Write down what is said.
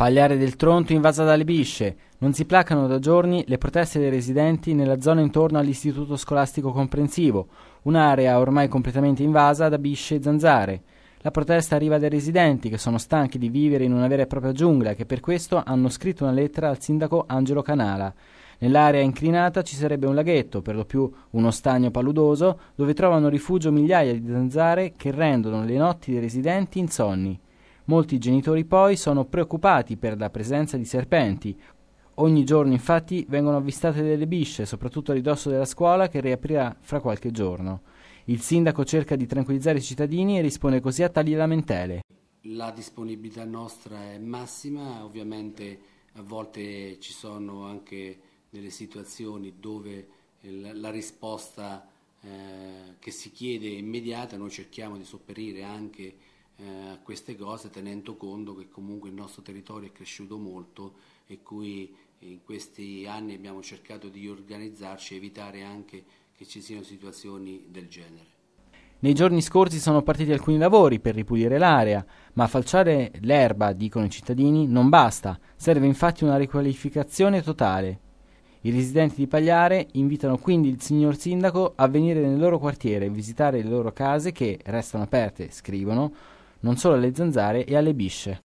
Pagliare del Tronto invasa dalle bisce. Non si placano da giorni le proteste dei residenti nella zona intorno all'istituto scolastico comprensivo, un'area ormai completamente invasa da bisce e zanzare. La protesta arriva dai residenti che sono stanchi di vivere in una vera e propria giungla e che per questo hanno scritto una lettera al sindaco Angelo Canala. Nell'area incrinata ci sarebbe un laghetto, per lo più uno stagno paludoso, dove trovano rifugio migliaia di zanzare che rendono le notti dei residenti insonni. Molti genitori poi sono preoccupati per la presenza di serpenti. Ogni giorno infatti vengono avvistate delle bisce, soprattutto a ridosso della scuola che riaprirà fra qualche giorno. Il sindaco cerca di tranquillizzare i cittadini e risponde così a tali lamentele. La disponibilità nostra è massima, ovviamente a volte ci sono anche delle situazioni dove la risposta eh, che si chiede è immediata, noi cerchiamo di sopperire anche a eh, queste cose tenendo conto che comunque il nostro territorio è cresciuto molto e cui in questi anni abbiamo cercato di organizzarci e evitare anche che ci siano situazioni del genere. Nei giorni scorsi sono partiti alcuni lavori per ripulire l'area, ma falciare l'erba, dicono i cittadini, non basta, serve infatti una riqualificazione totale. I residenti di Pagliare invitano quindi il signor sindaco a venire nel loro quartiere e visitare le loro case che restano aperte, scrivono, non solo alle zanzare e alle bisce.